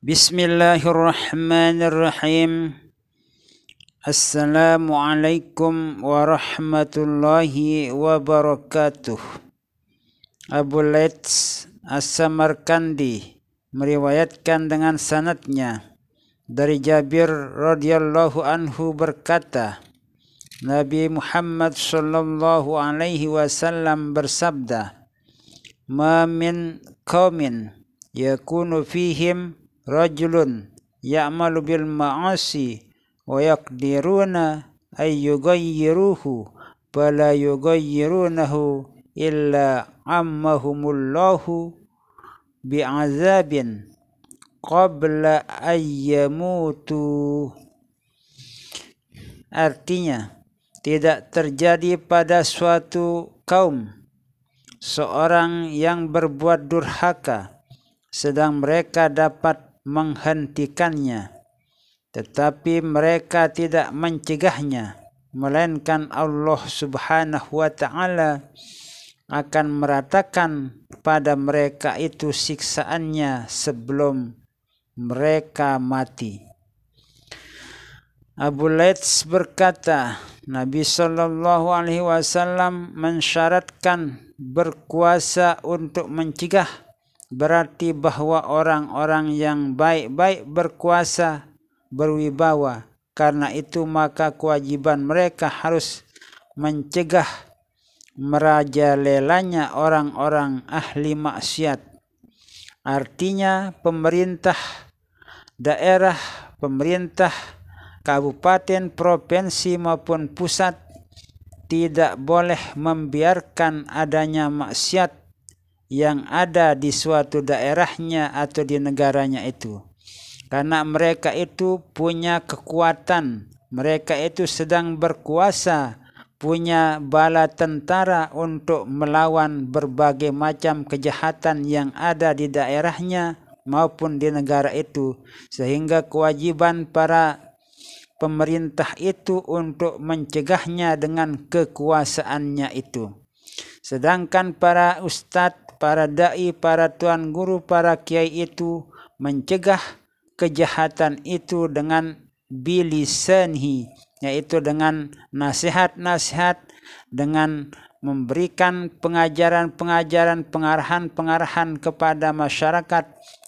Bismillahirrahmanirrahim. Assalamualaikum warahmatullahi wabarakatuh. Abu Laits As-Samarkandi meriwayatkan dengan sanatnya dari Jabir radhiyallahu anhu berkata, Nabi Muhammad sallallahu alaihi wasallam bersabda, "Ma min qaumin yakunu fihim rajulun ya'malu bil ma'asi wa yaqdiruna ay yughayyiruhu fala yughayyirunahu illa ammahumullahu bi'azabin qabla ayyamutu artinya tidak terjadi pada suatu kaum seorang yang berbuat durhaka sedang mereka dapat menghentikannya tetapi mereka tidak mencegahnya melainkan Allah Subhanahu wa taala akan meratakan pada mereka itu siksaannya sebelum mereka mati. Abu Laits berkata, Nabi Shallallahu Alaihi Wasallam mensyaratkan berkuasa untuk mencegah berarti bahwa orang-orang yang baik-baik berkuasa berwibawa. Karena itu maka kewajiban mereka harus mencegah merajalelanya orang-orang ahli maksiat. Artinya pemerintah daerah, pemerintah kabupaten, provinsi maupun pusat tidak boleh membiarkan adanya maksiat yang ada di suatu daerahnya atau di negaranya itu. Karena mereka itu punya kekuatan, mereka itu sedang berkuasa, punya bala tentara untuk melawan berbagai macam kejahatan yang ada di daerahnya maupun di negara itu. Sehingga kewajiban para pemerintah itu untuk mencegahnya dengan kekuasaannya itu. Sedangkan para ustadz para dai, para tuan guru, para kiai itu mencegah kejahatan itu dengan bilisanhi yaitu dengan nasihat-nasihat dengan memberikan pengajaran-pengajaran pengarahan-pengarahan kepada masyarakat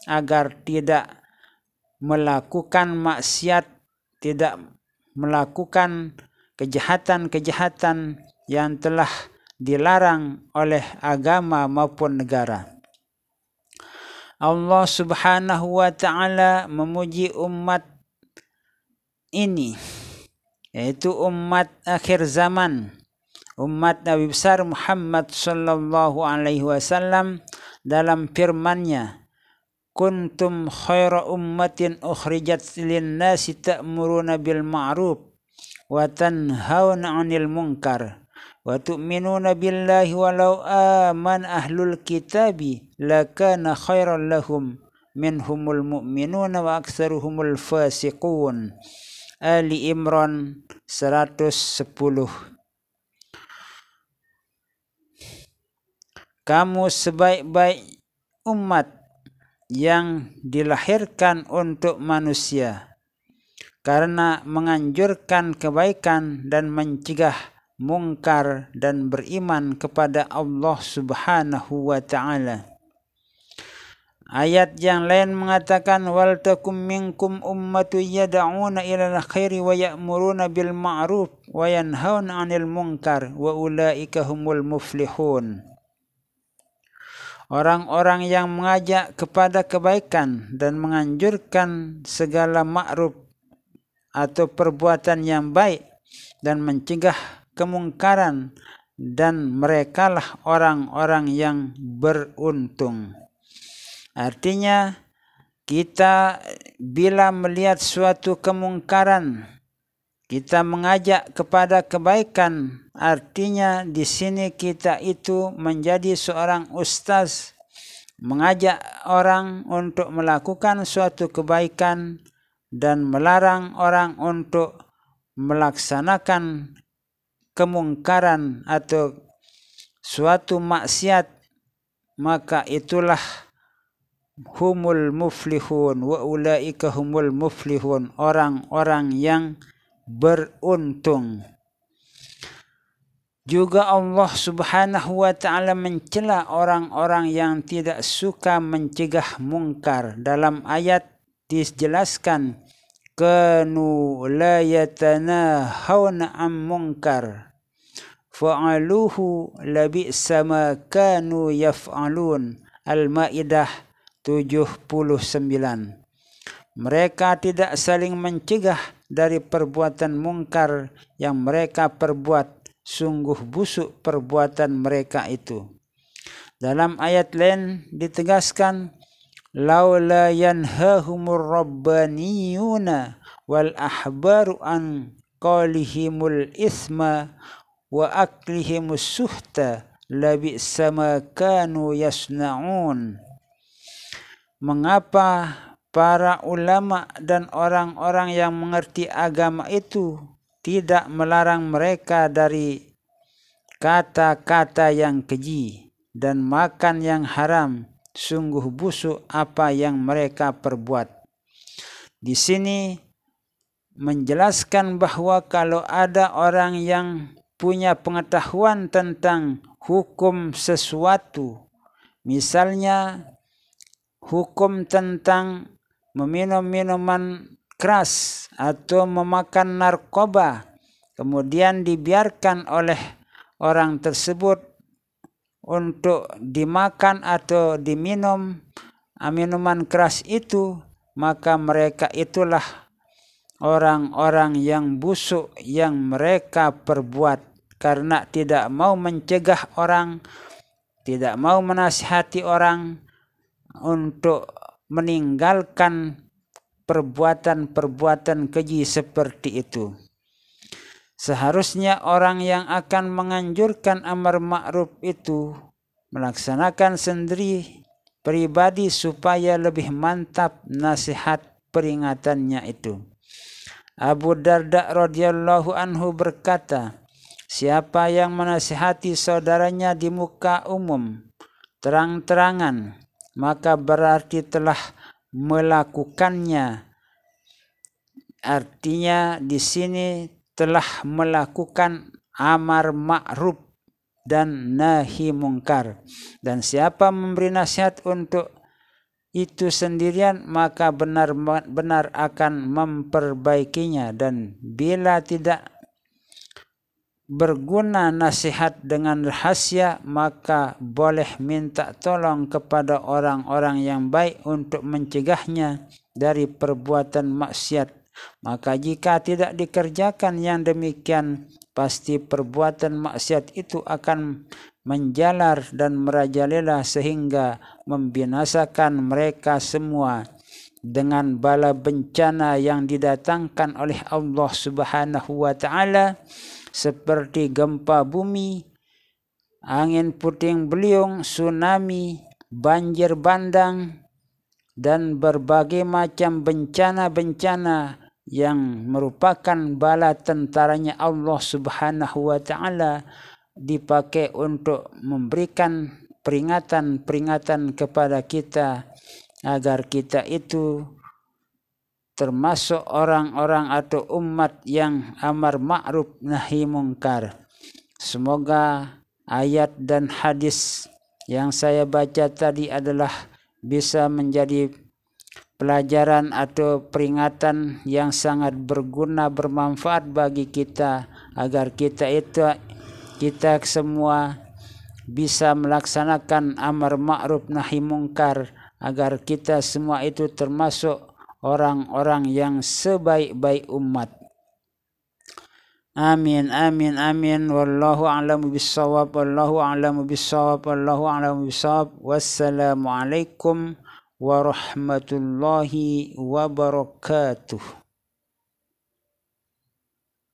agar tidak melakukan maksiat tidak melakukan kejahatan-kejahatan yang telah dilarang oleh agama maupun negara. Allah Subhanahu wa taala memuji umat ini yaitu umat akhir zaman umat Nabi besar Muhammad sallallahu alaihi wasallam dalam firman-Nya kuntum khaira ummatin ukhrijat lin nasi ta'muruna bil ma'ruf wa tanhauna 'anil munkar wa tu'minuna billahi walau aman ahlul kitabi lakana khairan lahum minhumul mu'minuna wa aksaruhumul fasiqun Ali Imran 110 Kamu sebaik-baik umat yang dilahirkan untuk manusia karena menganjurkan kebaikan dan mencegah mungkar dan beriman kepada Allah Subhanahu wa taala. Ayat yang lain mengatakan wal takum minkum ummatu yad'una ila khairi wa ya'muruna bil ma'ruf wa yanhauna 'anil munkar wa ulaika humul muflihun. Orang-orang yang mengajak kepada kebaikan dan menganjurkan segala ma'ruf atau perbuatan yang baik dan mencegah kemungkaran dan merekalah orang-orang yang beruntung. Artinya kita bila melihat suatu kemungkaran kita mengajak kepada kebaikan artinya di sini kita itu menjadi seorang ustaz mengajak orang untuk melakukan suatu kebaikan dan melarang orang untuk melaksanakan kemungkaran atau suatu maksiat maka itulah humul muflihun wa ulaika humul muflihun orang-orang yang beruntung juga Allah Subhanahu wa taala mencela orang-orang yang tidak suka mencegah mungkar dalam ayat dijelaskan Kanu كانوا لا يتناهون عن منكر فعلوه لبئس ما كانوا يفعلون المائدة 79 Mereka tidak saling mencegah dari perbuatan mungkar yang mereka perbuat sungguh busuk perbuatan mereka itu. Dalam ayat lain ditegaskan laula yanhahumur rabbaniyuna wal ahbaru an qalihimul isma wa aklihimus suhta labi sama kanu yasna'un mengapa para ulama dan orang-orang yang mengerti agama itu tidak melarang mereka dari kata-kata yang keji dan makan yang haram sungguh busuk apa yang mereka perbuat. Di sini menjelaskan bahwa kalau ada orang yang punya pengetahuan tentang hukum sesuatu, misalnya hukum tentang meminum minuman keras atau memakan narkoba, kemudian dibiarkan oleh orang tersebut untuk dimakan atau diminum minuman keras itu maka mereka itulah orang-orang yang busuk yang mereka perbuat karena tidak mau mencegah orang tidak mau menasihati orang untuk meninggalkan perbuatan-perbuatan keji seperti itu Seharusnya orang yang akan menganjurkan amar ma'ruf itu melaksanakan sendiri pribadi supaya lebih mantap nasihat peringatannya itu. Abu Darda radhiyallahu anhu berkata, Siapa yang menasihati saudaranya di muka umum terang-terangan, maka berarti telah melakukannya. Artinya di sini telah melakukan amar ma'ruf dan nahi mungkar. Dan siapa memberi nasihat untuk itu sendirian maka benar-benar akan memperbaikinya dan bila tidak berguna nasihat dengan rahasia maka boleh minta tolong kepada orang-orang yang baik untuk mencegahnya dari perbuatan maksiat maka jika tidak dikerjakan yang demikian, pasti perbuatan maksiat itu akan menjalar dan merajalela sehingga membinasakan mereka semua dengan bala bencana yang didatangkan oleh Allah Subhanahu wa taala seperti gempa bumi, angin puting beliung, tsunami, banjir bandang dan berbagai macam bencana-bencana yang merupakan bala tentaranya Allah Subhanahu wa taala dipakai untuk memberikan peringatan-peringatan kepada kita agar kita itu termasuk orang-orang atau umat yang amar ma'ruf nahi mungkar. Semoga ayat dan hadis yang saya baca tadi adalah bisa menjadi pelajaran atau peringatan yang sangat berguna bermanfaat bagi kita agar kita itu kita semua bisa melaksanakan amar ma'ruf nahi mungkar agar kita semua itu termasuk orang-orang yang sebaik-baik umat. Amin amin amin wallahu a'lamu bissawab wallahu a'lamu bissawab wallahu a'lamu bissawab wassalamu alaikum ورحمة الله وبركاته